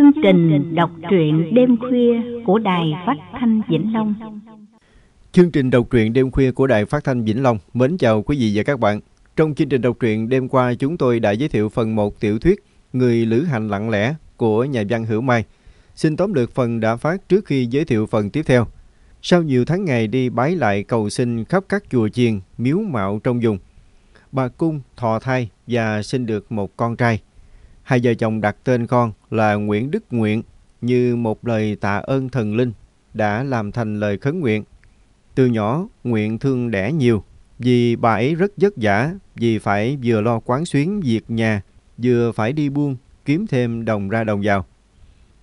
Chương trình đọc truyện đêm khuya của Đài Phát Thanh Vĩnh Long Chương trình đọc truyện đêm khuya của Đài Phát Thanh Vĩnh Long Mến chào quý vị và các bạn Trong chương trình đọc truyện đêm qua chúng tôi đã giới thiệu phần 1 tiểu thuyết Người Lữ Hành Lặng Lẽ của nhà văn Hữu Mai Xin tóm lược phần đã phát trước khi giới thiệu phần tiếp theo Sau nhiều tháng ngày đi bái lại cầu xin khắp các chùa chiền, miếu mạo trong vùng Bà Cung thọ thai và sinh được một con trai Hai vợ chồng đặt tên con là Nguyễn Đức Nguyện như một lời tạ ơn thần linh đã làm thành lời khấn nguyện. Từ nhỏ, Nguyện thương đẻ nhiều vì bà ấy rất vất vả vì phải vừa lo quán xuyến việc nhà, vừa phải đi buôn, kiếm thêm đồng ra đồng vào.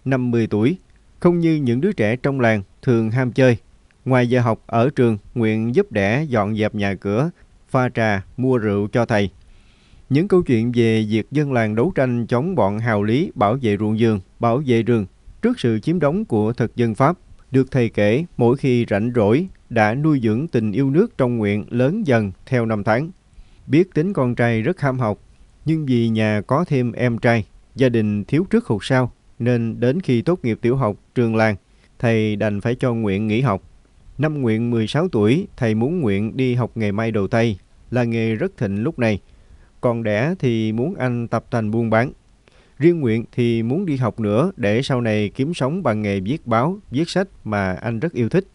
Năm 10 tuổi, không như những đứa trẻ trong làng thường ham chơi. Ngoài giờ học ở trường, Nguyện giúp đẻ dọn dẹp nhà cửa, pha trà, mua rượu cho thầy. Những câu chuyện về việc dân làng đấu tranh chống bọn hào lý bảo vệ ruộng vườn, bảo vệ rừng trước sự chiếm đóng của thực dân Pháp được thầy kể mỗi khi rảnh rỗi đã nuôi dưỡng tình yêu nước trong nguyện lớn dần theo năm tháng. Biết tính con trai rất ham học, nhưng vì nhà có thêm em trai, gia đình thiếu trước hụt sau, nên đến khi tốt nghiệp tiểu học trường làng, thầy đành phải cho Nguyện nghỉ học. Năm Nguyện 16 tuổi, thầy muốn Nguyện đi học nghề may đầu tay, là nghề rất thịnh lúc này – còn đẻ thì muốn anh tập thành buôn bán. Riêng Nguyện thì muốn đi học nữa để sau này kiếm sống bằng nghề viết báo, viết sách mà anh rất yêu thích.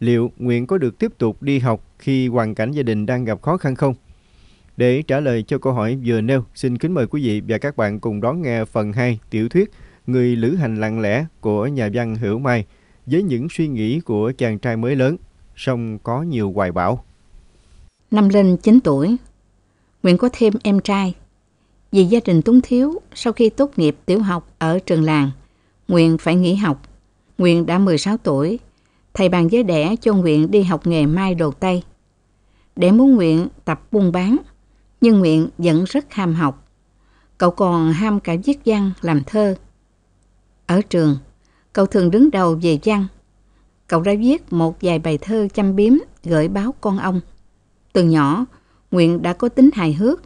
Liệu Nguyện có được tiếp tục đi học khi hoàn cảnh gia đình đang gặp khó khăn không? Để trả lời cho câu hỏi vừa nêu, xin kính mời quý vị và các bạn cùng đón nghe phần 2 tiểu thuyết Người lữ hành lặng lẽ của nhà văn Hữu Mai với những suy nghĩ của chàng trai mới lớn, song có nhiều hoài bão. Năm lên 9 tuổi, Nguyện có thêm em trai. Vì gia đình túng thiếu, sau khi tốt nghiệp tiểu học ở trường làng, Nguyện phải nghỉ học. Nguyện đã 16 tuổi, thầy bàn giới đẻ cho Nguyện đi học nghề mai đồ Tây. Để muốn Nguyện tập buôn bán, nhưng Nguyện vẫn rất ham học. Cậu còn ham cả viết văn làm thơ. Ở trường, cậu thường đứng đầu về văn. Cậu đã viết một vài bài thơ chăm biếm gửi báo con ông. Từ nhỏ, Nguyện đã có tính hài hước,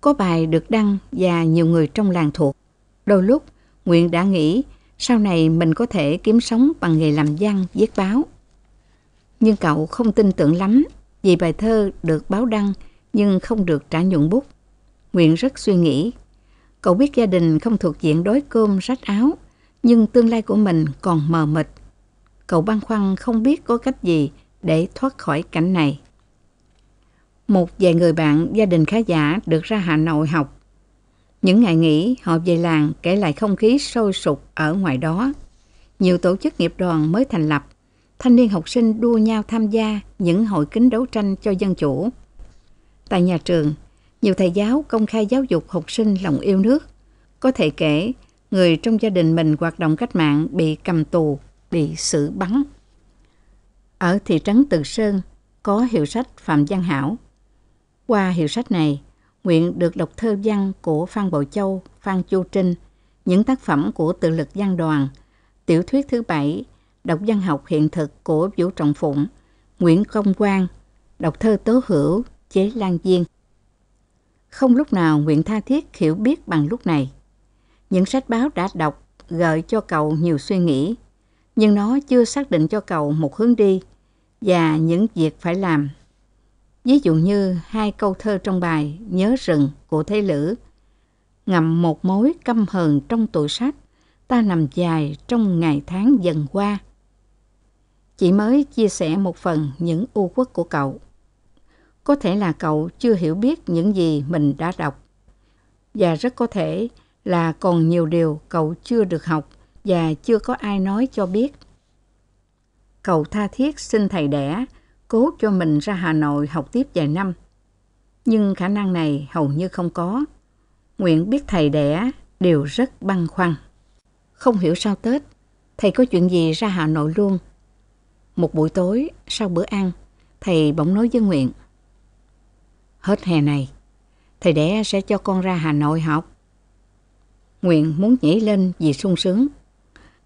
có bài được đăng và nhiều người trong làng thuộc. Đôi lúc, Nguyện đã nghĩ sau này mình có thể kiếm sống bằng nghề làm văn, viết báo. Nhưng cậu không tin tưởng lắm vì bài thơ được báo đăng nhưng không được trả nhuận bút. Nguyện rất suy nghĩ. Cậu biết gia đình không thuộc diện đói cơm rách áo, nhưng tương lai của mình còn mờ mịt. Cậu băn khoăn không biết có cách gì để thoát khỏi cảnh này. Một vài người bạn, gia đình khá giả được ra Hà Nội học. Những ngày nghỉ, họ về làng kể lại không khí sôi sục ở ngoài đó. Nhiều tổ chức nghiệp đoàn mới thành lập, thanh niên học sinh đua nhau tham gia những hội kính đấu tranh cho dân chủ. Tại nhà trường, nhiều thầy giáo công khai giáo dục học sinh lòng yêu nước. Có thể kể, người trong gia đình mình hoạt động cách mạng bị cầm tù, bị xử bắn. Ở thị trấn Từ Sơn có hiệu sách Phạm Văn Hảo qua hiệu sách này, Nguyện được đọc thơ văn của Phan Bội Châu, Phan Chu Trinh, những tác phẩm của tự lực văn đoàn, tiểu thuyết thứ bảy, đọc văn học hiện thực của Vũ Trọng Phụng, Nguyễn Công Quang, đọc thơ Tố Hữu, Chế Lan Viên. Không lúc nào Nguyện tha thiết hiểu biết bằng lúc này. Những sách báo đã đọc gợi cho cậu nhiều suy nghĩ, nhưng nó chưa xác định cho cậu một hướng đi và những việc phải làm Ví dụ như hai câu thơ trong bài Nhớ rừng của Thế Lữ. Ngậm một mối căm hờn trong tủ sách, ta nằm dài trong ngày tháng dần qua. chỉ mới chia sẻ một phần những u quốc của cậu. Có thể là cậu chưa hiểu biết những gì mình đã đọc. Và rất có thể là còn nhiều điều cậu chưa được học và chưa có ai nói cho biết. Cậu tha thiết xin thầy đẻ cố cho mình ra Hà Nội học tiếp vài năm. Nhưng khả năng này hầu như không có. Nguyện biết thầy đẻ đều rất băn khoăn. Không hiểu sao Tết, thầy có chuyện gì ra Hà Nội luôn. Một buổi tối, sau bữa ăn, thầy bỗng nói với Nguyện. Hết hè này, thầy đẻ sẽ cho con ra Hà Nội học. Nguyện muốn nhảy lên vì sung sướng.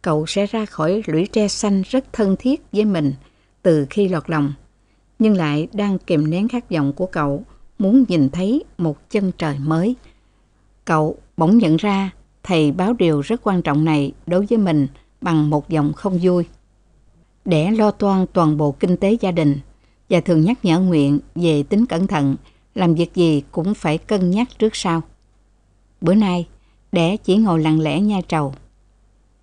Cậu sẽ ra khỏi lũy tre xanh rất thân thiết với mình từ khi lọt lòng nhưng lại đang kìm nén khát vọng của cậu muốn nhìn thấy một chân trời mới. Cậu bỗng nhận ra thầy báo điều rất quan trọng này đối với mình bằng một giọng không vui. Để lo toan toàn bộ kinh tế gia đình và thường nhắc nhở nguyện về tính cẩn thận, làm việc gì cũng phải cân nhắc trước sau. Bữa nay, đẻ chỉ ngồi lặng lẽ nhai trầu.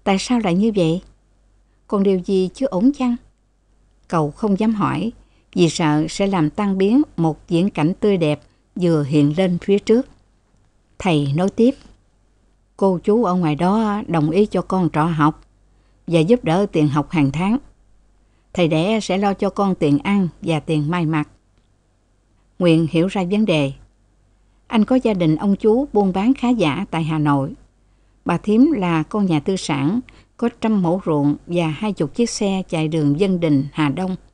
Tại sao lại như vậy? Còn điều gì chưa ổn chăng? Cậu không dám hỏi, vì sợ sẽ làm tan biến một diễn cảnh tươi đẹp vừa hiện lên phía trước. Thầy nói tiếp, cô chú ở ngoài đó đồng ý cho con trọ học và giúp đỡ tiền học hàng tháng. Thầy đẻ sẽ lo cho con tiền ăn và tiền may mặc. Nguyện hiểu ra vấn đề. Anh có gia đình ông chú buôn bán khá giả tại Hà Nội. Bà Thiếm là con nhà tư sản, có trăm mẫu ruộng và hai chục chiếc xe chạy đường dân đình Hà Đông –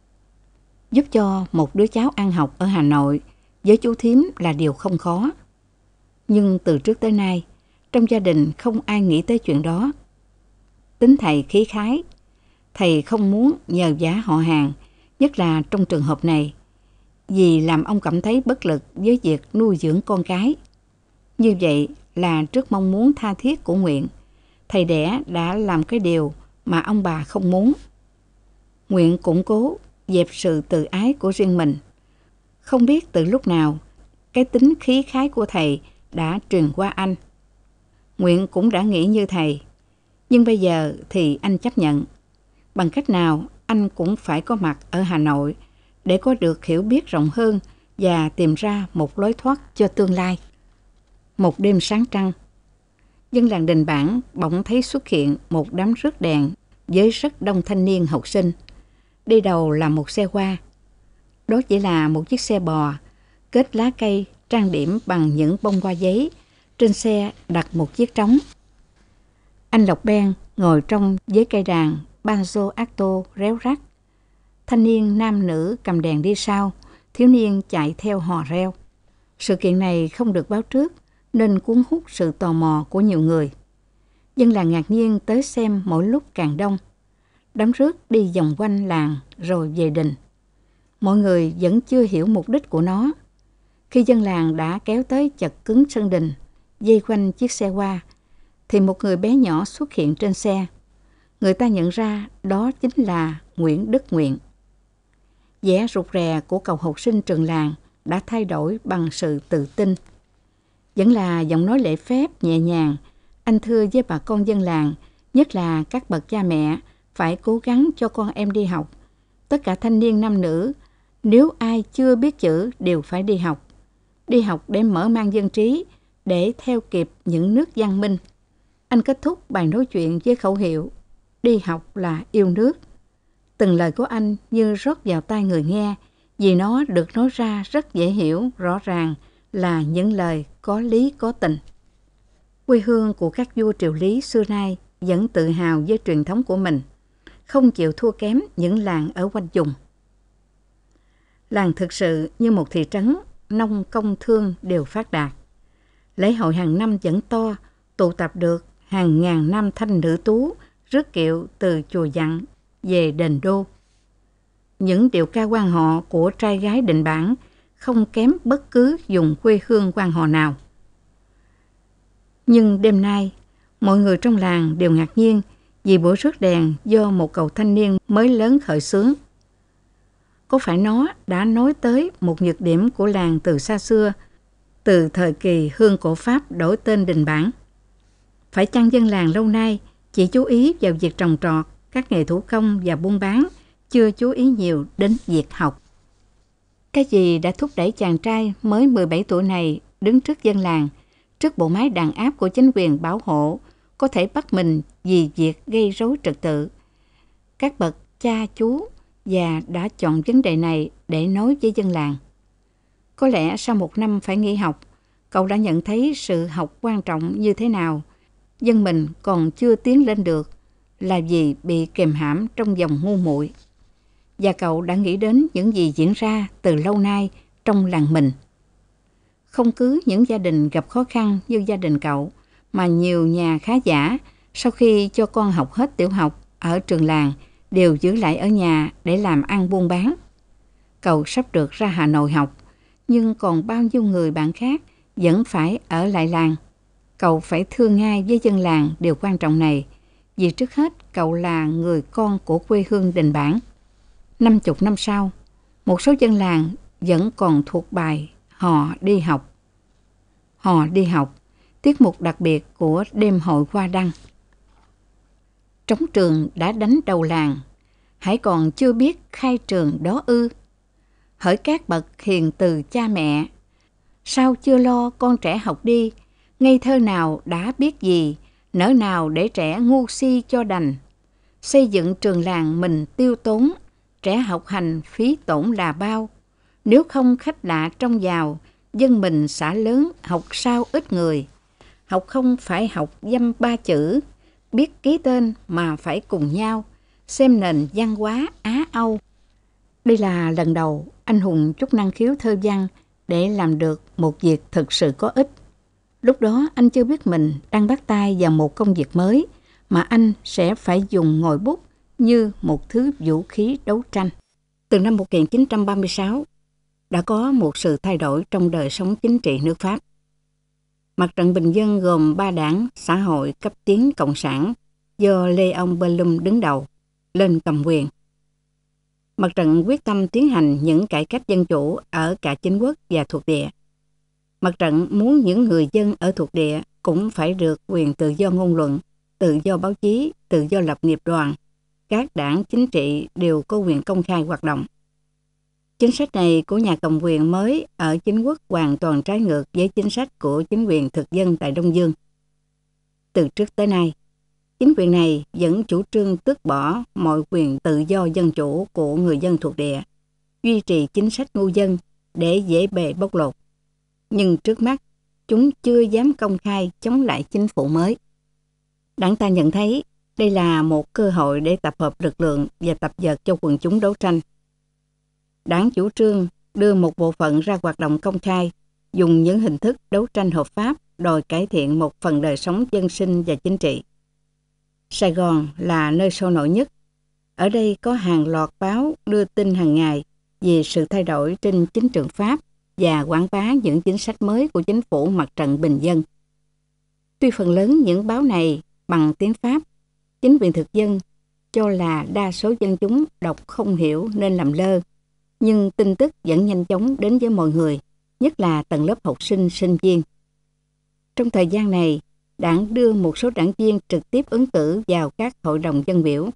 giúp cho một đứa cháu ăn học ở Hà Nội với chú thím là điều không khó. Nhưng từ trước tới nay, trong gia đình không ai nghĩ tới chuyện đó. Tính thầy khí khái, thầy không muốn nhờ giá họ hàng, nhất là trong trường hợp này, vì làm ông cảm thấy bất lực với việc nuôi dưỡng con cái. Như vậy là trước mong muốn tha thiết của Nguyện, thầy đẻ đã làm cái điều mà ông bà không muốn. Nguyện củng cố dẹp sự tự ái của riêng mình. Không biết từ lúc nào, cái tính khí khái của thầy đã truyền qua anh. Nguyện cũng đã nghĩ như thầy, nhưng bây giờ thì anh chấp nhận. Bằng cách nào anh cũng phải có mặt ở Hà Nội để có được hiểu biết rộng hơn và tìm ra một lối thoát cho tương lai. Một đêm sáng trăng, dân làng đình bản bỗng thấy xuất hiện một đám rước đèn với rất đông thanh niên học sinh – Đi đầu là một xe hoa. Đó chỉ là một chiếc xe bò, kết lá cây, trang điểm bằng những bông hoa giấy. Trên xe đặt một chiếc trống. Anh Lộc Ben ngồi trong dưới cây ràng, banjo acto réo rắt. Thanh niên nam nữ cầm đèn đi sau, thiếu niên chạy theo hò reo. Sự kiện này không được báo trước nên cuốn hút sự tò mò của nhiều người. Dân làng ngạc nhiên tới xem mỗi lúc càng đông đám rước đi vòng quanh làng rồi về đình. Mọi người vẫn chưa hiểu mục đích của nó. Khi dân làng đã kéo tới chật cứng sân đình, dây quanh chiếc xe qua, thì một người bé nhỏ xuất hiện trên xe. Người ta nhận ra đó chính là Nguyễn Đức Nguyện. vẻ rụt rè của cậu học sinh trường làng đã thay đổi bằng sự tự tin. Vẫn là giọng nói lễ phép nhẹ nhàng, anh thưa với bà con dân làng, nhất là các bậc cha mẹ, phải cố gắng cho con em đi học. Tất cả thanh niên nam nữ, nếu ai chưa biết chữ đều phải đi học. Đi học để mở mang dân trí, để theo kịp những nước văn minh. Anh kết thúc bài nói chuyện với khẩu hiệu Đi học là yêu nước. Từng lời của anh như rót vào tai người nghe vì nó được nói ra rất dễ hiểu, rõ ràng là những lời có lý có tình. Quê hương của các vua triều Lý xưa nay vẫn tự hào với truyền thống của mình – không chịu thua kém những làng ở quanh vùng. Làng thực sự như một thị trấn, nông công thương đều phát đạt. Lễ hội hàng năm vẫn to, tụ tập được hàng ngàn nam thanh nữ tú rước kiệu từ chùa dặn về đền đô. Những điệu ca quan họ của trai gái định bản không kém bất cứ dùng quê hương quan họ nào. Nhưng đêm nay, mọi người trong làng đều ngạc nhiên vì buổi rước đèn do một cậu thanh niên mới lớn khởi xướng. Có phải nó đã nói tới một nhược điểm của làng từ xa xưa, từ thời kỳ hương cổ Pháp đổi tên đình bản. Phải chăng dân làng lâu nay chỉ chú ý vào việc trồng trọt, các nghề thủ công và buôn bán, chưa chú ý nhiều đến việc học. Cái gì đã thúc đẩy chàng trai mới 17 tuổi này đứng trước dân làng, trước bộ máy đàn áp của chính quyền bảo hộ, có thể bắt mình vì việc gây rối trật tự. Các bậc cha chú già đã chọn vấn đề này để nói với dân làng. Có lẽ sau một năm phải nghỉ học, cậu đã nhận thấy sự học quan trọng như thế nào. Dân mình còn chưa tiến lên được là vì bị kèm hãm trong dòng ngu muội Và cậu đã nghĩ đến những gì diễn ra từ lâu nay trong làng mình. Không cứ những gia đình gặp khó khăn như gia đình cậu, mà nhiều nhà khá giả sau khi cho con học hết tiểu học ở trường làng đều giữ lại ở nhà để làm ăn buôn bán. Cậu sắp được ra Hà Nội học, nhưng còn bao nhiêu người bạn khác vẫn phải ở lại làng. Cậu phải thương ngay với dân làng điều quan trọng này, vì trước hết cậu là người con của quê hương đình bản. Năm chục năm sau, một số dân làng vẫn còn thuộc bài Họ đi học. Họ đi học tiết mục đặc biệt của đêm hội hoa đăng. Trống trường đã đánh đầu làng, hãy còn chưa biết khai trường đó ư. Hỡi các bậc hiền từ cha mẹ, sao chưa lo con trẻ học đi, ngây thơ nào đã biết gì, nỡ nào để trẻ ngu si cho đành. Xây dựng trường làng mình tiêu tốn, trẻ học hành phí tổn là bao. Nếu không khách lạ trong giàu, dân mình xã lớn học sao ít người. Học không phải học dăm ba chữ, biết ký tên mà phải cùng nhau, xem nền văn hóa Á-Âu. Đây là lần đầu anh Hùng chút năng khiếu thơ văn để làm được một việc thực sự có ích. Lúc đó anh chưa biết mình đang bắt tay vào một công việc mới mà anh sẽ phải dùng ngòi bút như một thứ vũ khí đấu tranh. Từ năm 1936, đã có một sự thay đổi trong đời sống chính trị nước Pháp. Mặt trận Bình Dân gồm ba đảng xã hội cấp tiến Cộng sản do Lê Ông Belum đứng đầu, lên cầm quyền. Mặt trận quyết tâm tiến hành những cải cách dân chủ ở cả chính quốc và thuộc địa. Mặt trận muốn những người dân ở thuộc địa cũng phải được quyền tự do ngôn luận, tự do báo chí, tự do lập nghiệp đoàn. Các đảng chính trị đều có quyền công khai hoạt động. Chính sách này của nhà cầm quyền mới ở chính quốc hoàn toàn trái ngược với chính sách của chính quyền thực dân tại Đông Dương. Từ trước tới nay, chính quyền này vẫn chủ trương tước bỏ mọi quyền tự do dân chủ của người dân thuộc địa, duy trì chính sách ngu dân để dễ bề bóc lột. Nhưng trước mắt, chúng chưa dám công khai chống lại chính phủ mới. Đảng ta nhận thấy đây là một cơ hội để tập hợp lực lượng và tập dượt cho quần chúng đấu tranh đảng chủ trương đưa một bộ phận ra hoạt động công khai, dùng những hình thức đấu tranh hợp pháp đòi cải thiện một phần đời sống dân sinh và chính trị. Sài Gòn là nơi sôi nổi nhất. Ở đây có hàng loạt báo đưa tin hàng ngày về sự thay đổi trên chính trường Pháp và quảng bá những chính sách mới của chính phủ mặt trận bình dân. Tuy phần lớn những báo này bằng tiếng Pháp, chính quyền thực dân cho là đa số dân chúng đọc không hiểu nên làm lơ, nhưng tin tức vẫn nhanh chóng đến với mọi người, nhất là tầng lớp học sinh, sinh viên. Trong thời gian này, đảng đưa một số đảng viên trực tiếp ứng cử vào các hội đồng dân biểu,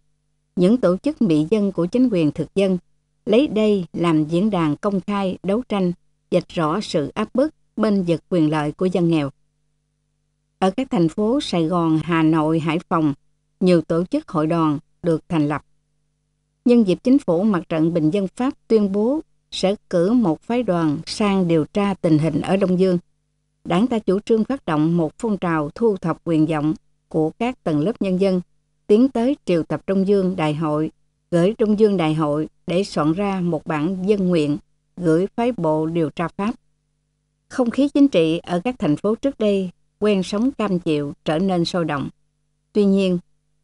những tổ chức mị dân của chính quyền thực dân, lấy đây làm diễn đàn công khai đấu tranh, dạch rõ sự áp bức bên vực quyền lợi của dân nghèo. Ở các thành phố Sài Gòn, Hà Nội, Hải Phòng, nhiều tổ chức hội đoàn được thành lập nhân dịp chính phủ mặt trận Bình dân Pháp tuyên bố sẽ cử một phái đoàn sang điều tra tình hình ở Đông Dương. Đảng ta chủ trương phát động một phong trào thu thập quyền vọng của các tầng lớp nhân dân, tiến tới triệu tập Đông Dương Đại hội, gửi Đông Dương Đại hội để soạn ra một bản dân nguyện gửi phái bộ điều tra Pháp. Không khí chính trị ở các thành phố trước đây quen sống cam chịu trở nên sôi động. Tuy nhiên,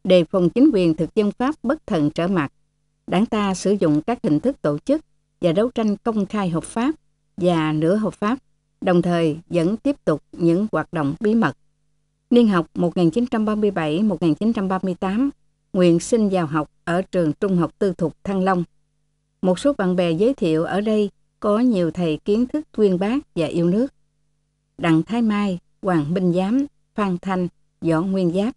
đề phòng chính quyền thực dân Pháp bất thần trở mặt Đảng ta sử dụng các hình thức tổ chức và đấu tranh công khai hợp pháp và nửa hợp pháp, đồng thời vẫn tiếp tục những hoạt động bí mật. Niên học 1937-1938, nguyện xin vào học ở trường trung học tư thục Thăng Long. Một số bạn bè giới thiệu ở đây có nhiều thầy kiến thức tuyên bác và yêu nước. Đặng Thái Mai, Hoàng Minh Giám, Phan Thanh, Võ Nguyên Giáp.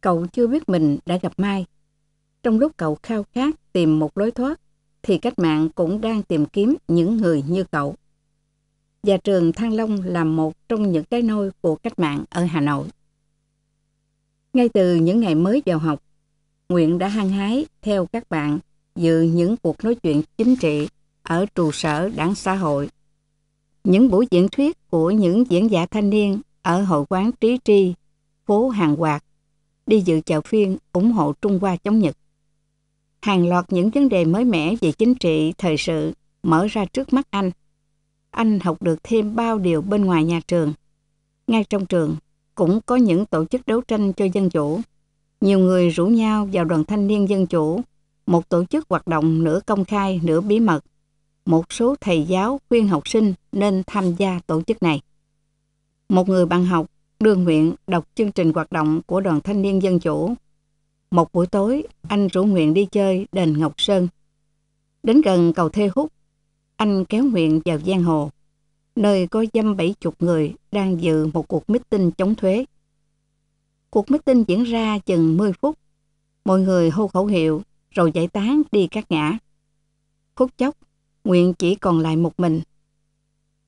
Cậu chưa biết mình đã gặp Mai, trong lúc cậu khao khát tìm một lối thoát, thì cách mạng cũng đang tìm kiếm những người như cậu. Và trường Thăng Long là một trong những cái nôi của cách mạng ở Hà Nội. Ngay từ những ngày mới vào học, Nguyện đã hăng hái theo các bạn dự những cuộc nói chuyện chính trị ở trụ sở đảng xã hội. Những buổi diễn thuyết của những diễn giả thanh niên ở hội quán Trí Tri, phố Hàng Quạt đi dự chào phiên ủng hộ Trung Hoa chống Nhật hàng loạt những vấn đề mới mẻ về chính trị, thời sự mở ra trước mắt anh. Anh học được thêm bao điều bên ngoài nhà trường. Ngay trong trường, cũng có những tổ chức đấu tranh cho dân chủ. Nhiều người rủ nhau vào đoàn thanh niên dân chủ, một tổ chức hoạt động nửa công khai, nửa bí mật. Một số thầy giáo khuyên học sinh nên tham gia tổ chức này. Một người bạn học, Đường huyện đọc chương trình hoạt động của đoàn thanh niên dân chủ một buổi tối, anh rủ Nguyện đi chơi đền Ngọc Sơn. Đến gần cầu Thê Hút, anh kéo Nguyện vào giang hồ, nơi có dăm bảy chục người đang dự một cuộc meeting chống thuế. Cuộc meeting diễn ra chừng 10 phút. Mọi người hô khẩu hiệu rồi giải tán đi các ngã. Phút chốc, Nguyện chỉ còn lại một mình.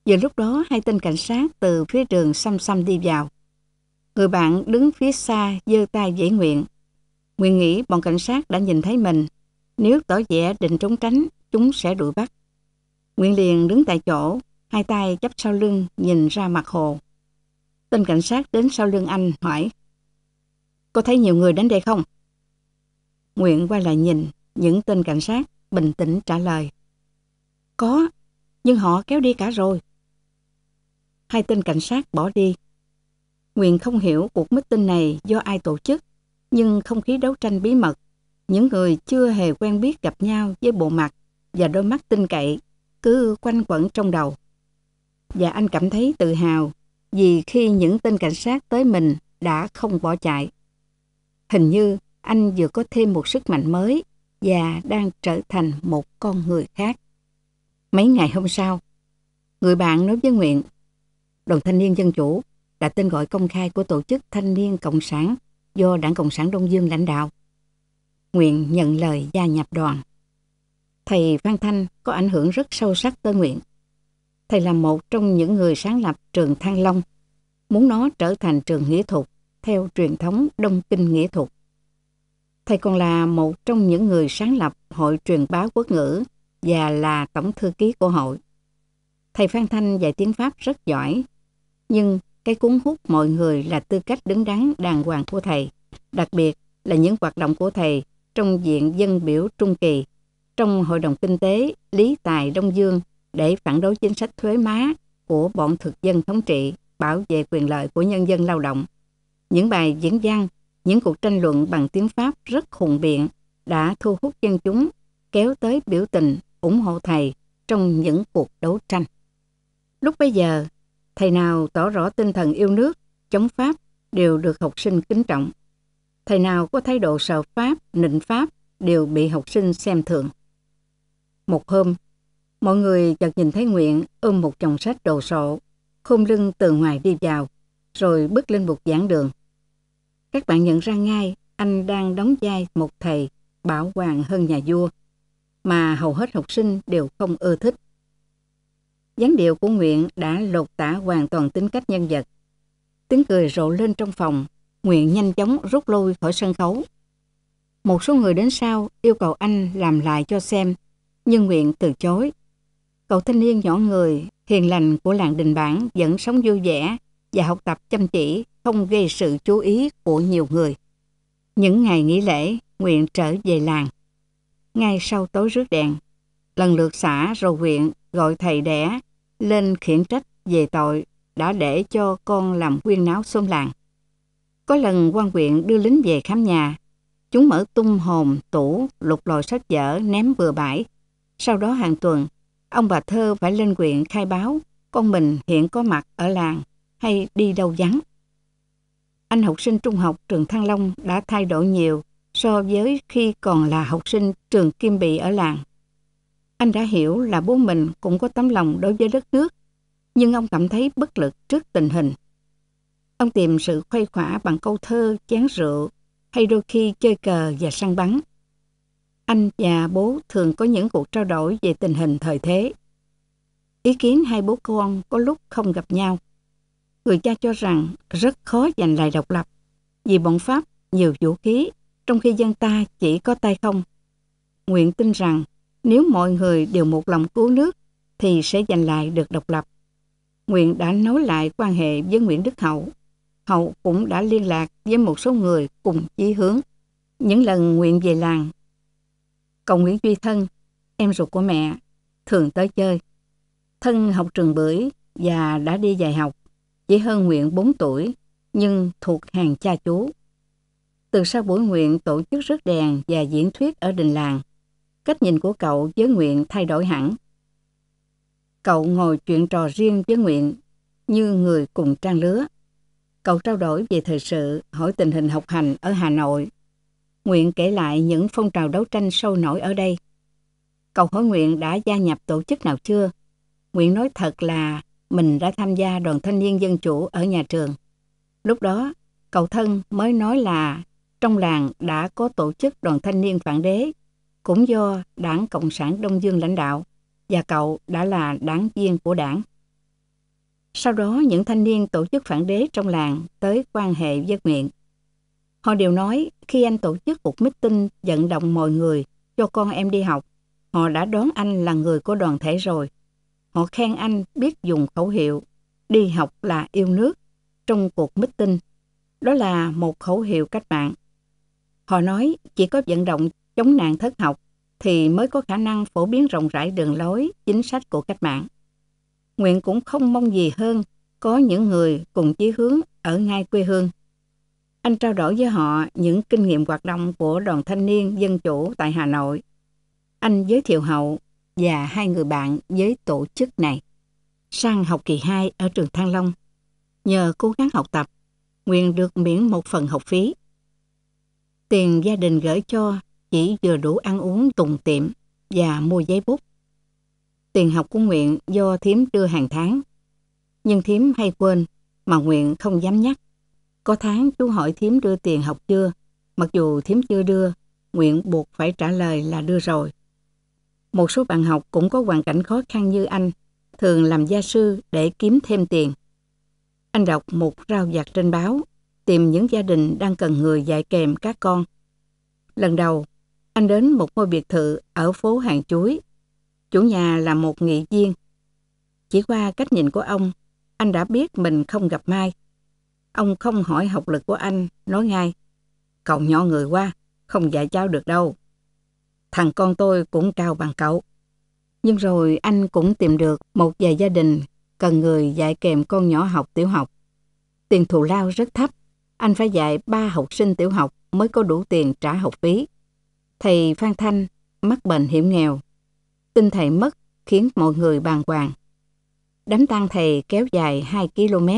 Giờ lúc đó hai tên cảnh sát từ phía đường xăm xăm đi vào. Người bạn đứng phía xa giơ tay dãy nguyện. Nguyên nghĩ bọn cảnh sát đã nhìn thấy mình. Nếu tỏ vẻ định trốn tránh, chúng sẽ đuổi bắt. Nguyên liền đứng tại chỗ, hai tay chắp sau lưng nhìn ra mặt hồ. Tên cảnh sát đến sau lưng anh hỏi Có thấy nhiều người đến đây không? Nguyện quay lại nhìn, những tên cảnh sát bình tĩnh trả lời Có, nhưng họ kéo đi cả rồi. Hai tên cảnh sát bỏ đi. Nguyện không hiểu cuộc meeting này do ai tổ chức nhưng không khí đấu tranh bí mật. Những người chưa hề quen biết gặp nhau với bộ mặt và đôi mắt tin cậy cứ quanh quẩn trong đầu. Và anh cảm thấy tự hào vì khi những tên cảnh sát tới mình đã không bỏ chạy. Hình như anh vừa có thêm một sức mạnh mới và đang trở thành một con người khác. Mấy ngày hôm sau, người bạn nói với Nguyện, Đoàn Thanh niên Dân Chủ là tên gọi công khai của Tổ chức Thanh niên Cộng sản do Đảng Cộng sản Đông Dương lãnh đạo. Nguyện nhận lời gia nhập đoàn. Thầy Phan Thanh có ảnh hưởng rất sâu sắc tới Nguyện. Thầy là một trong những người sáng lập trường Thăng Long, muốn nó trở thành trường nghĩa thuật theo truyền thống Đông Kinh nghĩa thuật. Thầy còn là một trong những người sáng lập Hội truyền báo quốc ngữ và là tổng thư ký của hội. Thầy Phan Thanh dạy tiếng Pháp rất giỏi, nhưng cái cuốn hút mọi người là tư cách đứng đắn đàng hoàng của thầy, đặc biệt là những hoạt động của thầy trong diện dân biểu Trung Kỳ, trong Hội đồng Kinh tế Lý Tài Đông Dương để phản đối chính sách thuế má của bọn thực dân thống trị bảo vệ quyền lợi của nhân dân lao động. Những bài diễn văn, những cuộc tranh luận bằng tiếng Pháp rất hùng biện đã thu hút dân chúng kéo tới biểu tình ủng hộ thầy trong những cuộc đấu tranh. Lúc bây giờ, Thầy nào tỏ rõ tinh thần yêu nước, chống Pháp đều được học sinh kính trọng. Thầy nào có thái độ sợ Pháp, nịnh Pháp đều bị học sinh xem thường. Một hôm, mọi người chợt nhìn thấy Nguyện ôm một chồng sách đồ sộ, khung lưng từ ngoài đi vào, rồi bước lên bục giảng đường. Các bạn nhận ra ngay anh đang đóng vai một thầy bảo hoàng hơn nhà vua, mà hầu hết học sinh đều không ưa thích dáng điệu của Nguyện đã lột tả hoàn toàn tính cách nhân vật. Tiếng cười rộ lên trong phòng, Nguyện nhanh chóng rút lui khỏi sân khấu. Một số người đến sau yêu cầu anh làm lại cho xem, nhưng Nguyện từ chối. Cậu thanh niên nhỏ người, hiền lành của làng đình bản vẫn sống vui vẻ và học tập chăm chỉ, không gây sự chú ý của nhiều người. Những ngày nghỉ lễ, Nguyện trở về làng. Ngay sau tối rước đèn, lần lượt xã rồi huyện gọi thầy đẻ lên khiển trách về tội đã để cho con làm quyên náo xôn làng. Có lần quan huyện đưa lính về khám nhà, chúng mở tung hồn, tủ, lục lòi sách vở ném bừa bãi. Sau đó hàng tuần, ông bà thơ phải lên huyện khai báo con mình hiện có mặt ở làng hay đi đâu vắng. Anh học sinh trung học trường Thăng Long đã thay đổi nhiều so với khi còn là học sinh trường Kim Bì ở làng. Anh đã hiểu là bố mình cũng có tấm lòng đối với đất nước, nhưng ông cảm thấy bất lực trước tình hình. Ông tìm sự khuây khỏa bằng câu thơ, chén rượu, hay đôi khi chơi cờ và săn bắn. Anh và bố thường có những cuộc trao đổi về tình hình thời thế. Ý kiến hai bố con có lúc không gặp nhau. Người cha cho rằng rất khó giành lại độc lập vì bọn Pháp nhiều vũ khí trong khi dân ta chỉ có tay không. Nguyện tin rằng nếu mọi người đều một lòng cứu nước, thì sẽ giành lại được độc lập. Nguyện đã nối lại quan hệ với Nguyễn Đức Hậu. Hậu cũng đã liên lạc với một số người cùng chí hướng. Những lần Nguyện về làng, cậu Nguyễn Duy Thân, em ruột của mẹ, thường tới chơi. Thân học trường bưởi và đã đi dạy học, chỉ hơn Nguyện 4 tuổi, nhưng thuộc hàng cha chú. Từ sau buổi nguyện tổ chức rước đèn và diễn thuyết ở đình làng, cách nhìn của cậu với Nguyện thay đổi hẳn. Cậu ngồi chuyện trò riêng với Nguyện như người cùng trang lứa. Cậu trao đổi về thời sự, hỏi tình hình học hành ở Hà Nội. Nguyện kể lại những phong trào đấu tranh sâu nổi ở đây. Cậu hỏi Nguyện đã gia nhập tổ chức nào chưa? Nguyện nói thật là mình đã tham gia đoàn thanh niên dân chủ ở nhà trường. Lúc đó, cậu thân mới nói là trong làng đã có tổ chức đoàn thanh niên phản đế cũng do Đảng Cộng sản Đông Dương lãnh đạo và cậu đã là đảng viên của đảng. Sau đó những thanh niên tổ chức phản đế trong làng tới quan hệ với nguyện. Họ đều nói khi anh tổ chức cuộc meeting vận động mọi người cho con em đi học, họ đã đón anh là người của đoàn thể rồi. Họ khen anh biết dùng khẩu hiệu đi học là yêu nước trong cuộc meeting. Đó là một khẩu hiệu cách mạng. Họ nói chỉ có vận động chống nạn thất học thì mới có khả năng phổ biến rộng rãi đường lối, chính sách của cách mạng. Nguyện cũng không mong gì hơn có những người cùng chí hướng ở ngay quê hương. Anh trao đổi với họ những kinh nghiệm hoạt động của đoàn thanh niên dân chủ tại Hà Nội. Anh giới thiệu Hậu và hai người bạn với tổ chức này. Sang học kỳ 2 ở trường Thăng Long, nhờ cố gắng học tập, Nguyện được miễn một phần học phí. Tiền gia đình gửi cho chỉ vừa đủ ăn uống tùng tiệm và mua giấy bút. Tiền học của Nguyện do Thiếm đưa hàng tháng. Nhưng Thiếm hay quên mà Nguyện không dám nhắc. Có tháng chú hỏi Thiếm đưa tiền học chưa, mặc dù Thiếm chưa đưa, Nguyện buộc phải trả lời là đưa rồi. Một số bạn học cũng có hoàn cảnh khó khăn như anh, thường làm gia sư để kiếm thêm tiền. Anh đọc một rao vặt trên báo, tìm những gia đình đang cần người dạy kèm các con. Lần đầu, anh đến một ngôi biệt thự ở phố Hàng Chuối. Chủ nhà là một nghị viên. Chỉ qua cách nhìn của ông, anh đã biết mình không gặp Mai. Ông không hỏi học lực của anh, nói ngay. Cậu nhỏ người quá, không dạy cháu được đâu. Thằng con tôi cũng cao bằng cậu. Nhưng rồi anh cũng tìm được một vài gia đình cần người dạy kèm con nhỏ học tiểu học. Tiền thù lao rất thấp, anh phải dạy ba học sinh tiểu học mới có đủ tiền trả học phí. Thầy Phan Thanh mắc bệnh hiểm nghèo. Tin thầy mất khiến mọi người bàng hoàng. Đám tang thầy kéo dài 2 km.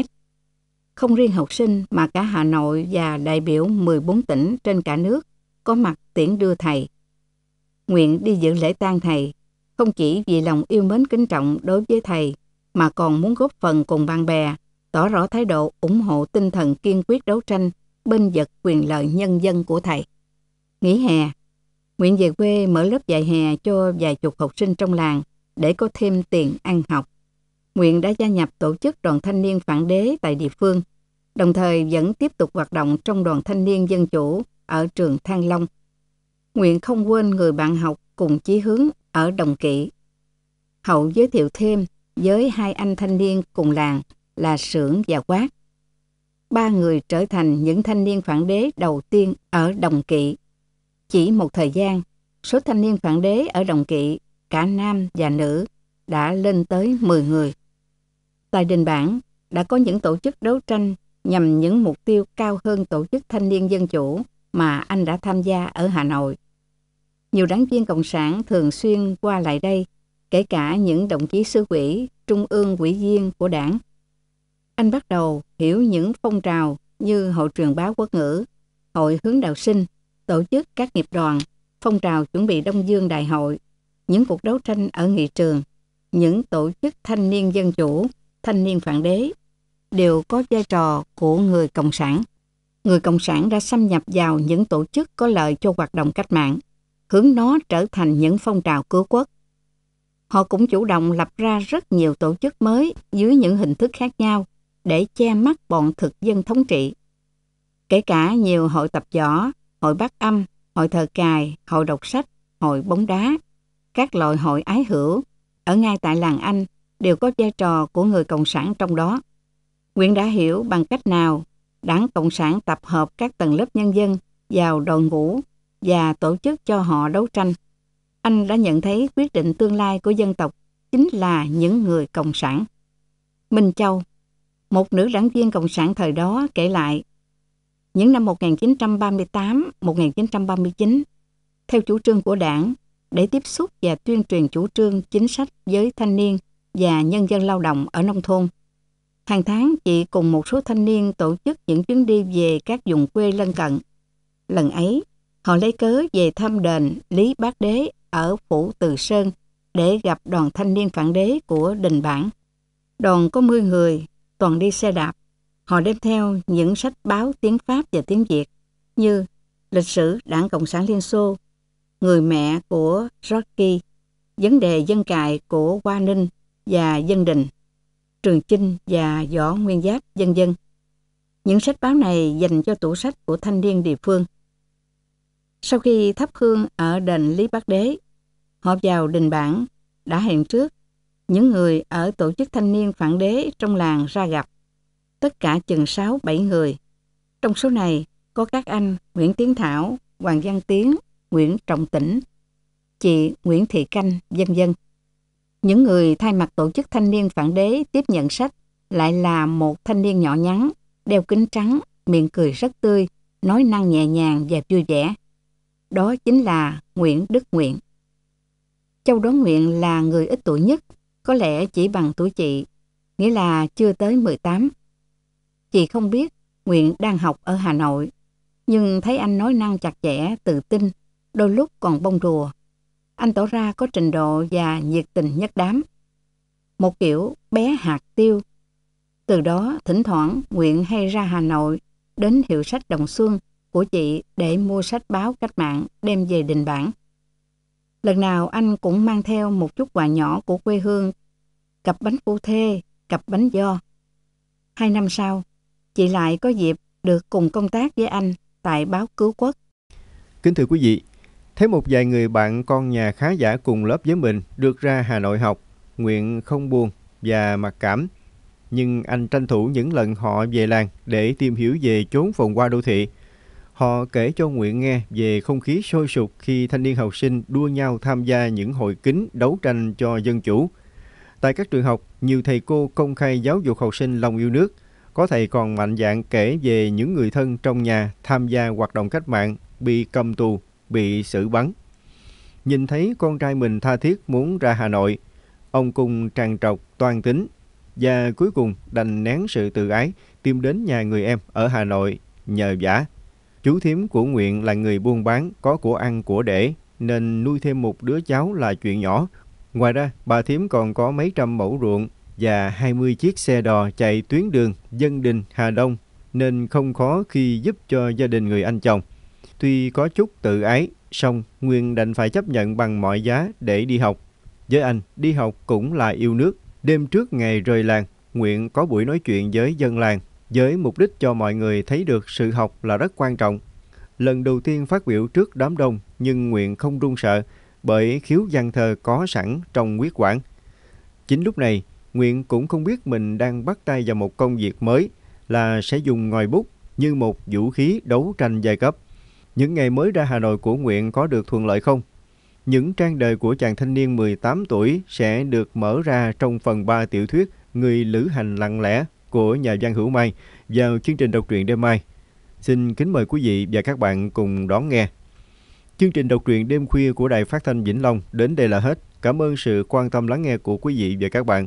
Không riêng học sinh mà cả Hà Nội và đại biểu 14 tỉnh trên cả nước có mặt tiễn đưa thầy. Nguyện đi dự lễ tang thầy không chỉ vì lòng yêu mến kính trọng đối với thầy mà còn muốn góp phần cùng bạn bè tỏ rõ thái độ ủng hộ tinh thần kiên quyết đấu tranh bên vực quyền lợi nhân dân của thầy. Nghỉ hè, Nguyện về quê mở lớp dạy hè cho vài chục học sinh trong làng để có thêm tiền ăn học. Nguyện đã gia nhập tổ chức đoàn thanh niên phản đế tại địa phương, đồng thời vẫn tiếp tục hoạt động trong đoàn thanh niên dân chủ ở trường Thăng Long. Nguyện không quên người bạn học cùng chí hướng ở Đồng Kỵ. Hậu giới thiệu thêm với hai anh thanh niên cùng làng là Sưởng và Quát. Ba người trở thành những thanh niên phản đế đầu tiên ở Đồng Kỵ. Chỉ một thời gian, số thanh niên phản đế ở Đồng Kỵ, cả nam và nữ, đã lên tới 10 người. Tại đình bản, đã có những tổ chức đấu tranh nhằm những mục tiêu cao hơn tổ chức thanh niên dân chủ mà anh đã tham gia ở Hà Nội. Nhiều đảng viên Cộng sản thường xuyên qua lại đây, kể cả những đồng chí sư quỹ, trung ương quỹ viên của đảng. Anh bắt đầu hiểu những phong trào như Hội truyền báo quốc ngữ, Hội hướng đạo sinh, tổ chức các nghiệp đoàn, phong trào chuẩn bị Đông Dương Đại hội, những cuộc đấu tranh ở nghị trường, những tổ chức thanh niên dân chủ, thanh niên phản đế, đều có vai trò của người Cộng sản. Người Cộng sản đã xâm nhập vào những tổ chức có lợi cho hoạt động cách mạng, hướng nó trở thành những phong trào cứu quốc. Họ cũng chủ động lập ra rất nhiều tổ chức mới dưới những hình thức khác nhau để che mắt bọn thực dân thống trị. Kể cả nhiều hội tập võ, hội bắt âm, hội thờ cài, hội đọc sách, hội bóng đá. Các loại hội ái hữu ở ngay tại làng Anh đều có vai trò của người Cộng sản trong đó. Nguyễn đã hiểu bằng cách nào đảng Cộng sản tập hợp các tầng lớp nhân dân vào đội ngũ và tổ chức cho họ đấu tranh. Anh đã nhận thấy quyết định tương lai của dân tộc chính là những người Cộng sản. Minh Châu, một nữ đảng viên Cộng sản thời đó kể lại những năm 1938-1939, theo chủ trương của đảng, để tiếp xúc và tuyên truyền chủ trương chính sách với thanh niên và nhân dân lao động ở nông thôn. Hàng tháng, chị cùng một số thanh niên tổ chức những chuyến đi về các vùng quê lân cận. Lần ấy, họ lấy cớ về thăm đền Lý Bác Đế ở Phủ Từ Sơn để gặp đoàn thanh niên phản đế của đình bản. Đoàn có 10 người, toàn đi xe đạp, Họ đem theo những sách báo tiếng Pháp và tiếng Việt như Lịch sử Đảng Cộng sản Liên Xô, Người mẹ của Rocky, Vấn đề dân cài của Hoa Ninh và Dân Đình, Trường Chinh và Võ Nguyên Giáp, dân dân. Những sách báo này dành cho tủ sách của thanh niên địa phương. Sau khi thắp hương ở đền Lý Bắc Đế, họ vào đình bản đã hẹn trước những người ở tổ chức thanh niên phản đế trong làng ra gặp tất cả chừng 6-7 người. Trong số này có các anh Nguyễn Tiến Thảo, Hoàng Văn Tiến, Nguyễn Trọng Tĩnh, chị Nguyễn Thị Canh, vân dân. Những người thay mặt tổ chức thanh niên phản đế tiếp nhận sách lại là một thanh niên nhỏ nhắn, đeo kính trắng, miệng cười rất tươi, nói năng nhẹ nhàng và vui vẻ. Đó chính là Nguyễn Đức Nguyện. Châu Đón Nguyện là người ít tuổi nhất, có lẽ chỉ bằng tuổi chị, nghĩa là chưa tới 18. Chị không biết Nguyện đang học ở Hà Nội, nhưng thấy anh nói năng chặt chẽ, tự tin, đôi lúc còn bông rùa. Anh tỏ ra có trình độ và nhiệt tình nhất đám. Một kiểu bé hạt tiêu. Từ đó, thỉnh thoảng Nguyện hay ra Hà Nội, đến hiệu sách Đồng Xuân của chị để mua sách báo cách mạng đem về đình bản. Lần nào anh cũng mang theo một chút quà nhỏ của quê hương, cặp bánh phu thê, cặp bánh do. Hai năm sau, chị lại có dịp được cùng công tác với anh tại báo Cứu Quốc. Kính thưa quý vị, thấy một vài người bạn con nhà khá giả cùng lớp với mình được ra Hà Nội học, nguyện không buồn và mặc cảm. Nhưng anh tranh thủ những lần họ về làng để tìm hiểu về chốn phồn hoa đô thị. Họ kể cho Nguyện nghe về không khí sôi sục khi thanh niên học sinh đua nhau tham gia những hội kính đấu tranh cho dân chủ. Tại các trường học, nhiều thầy cô công khai giáo dục học sinh lòng yêu nước – có thầy còn mạnh dạn kể về những người thân trong nhà tham gia hoạt động cách mạng bị cầm tù, bị xử bắn. Nhìn thấy con trai mình tha thiết muốn ra Hà Nội, ông cùng tràn trọc toan tính và cuối cùng đành nén sự tự ái tìm đến nhà người em ở Hà Nội nhờ giả. Chú thím của Nguyện là người buôn bán có của ăn của để nên nuôi thêm một đứa cháu là chuyện nhỏ. Ngoài ra, bà thím còn có mấy trăm mẫu ruộng và 20 chiếc xe đò chạy tuyến đường Dân Đình Hà Đông nên không khó khi giúp cho gia đình người anh chồng. Tuy có chút tự ái, song Nguyên đành phải chấp nhận bằng mọi giá để đi học. Với anh, đi học cũng là yêu nước. Đêm trước ngày rời làng, Nguyện có buổi nói chuyện với dân làng với mục đích cho mọi người thấy được sự học là rất quan trọng. Lần đầu tiên phát biểu trước đám đông nhưng Nguyện không run sợ bởi khiếu văn thơ có sẵn trong quyết quản. Chính lúc này, Nguyện cũng không biết mình đang bắt tay vào một công việc mới là sẽ dùng ngòi bút như một vũ khí đấu tranh giai cấp. Những ngày mới ra Hà Nội của Nguyện có được thuận lợi không? Những trang đời của chàng thanh niên 18 tuổi sẽ được mở ra trong phần 3 tiểu thuyết Người Lữ Hành Lặng Lẽ của nhà văn Hữu Mai vào chương trình đọc truyện đêm mai. Xin kính mời quý vị và các bạn cùng đón nghe. Chương trình đọc truyện đêm khuya của Đài Phát thanh Vĩnh Long đến đây là hết. Cảm ơn sự quan tâm lắng nghe của quý vị và các bạn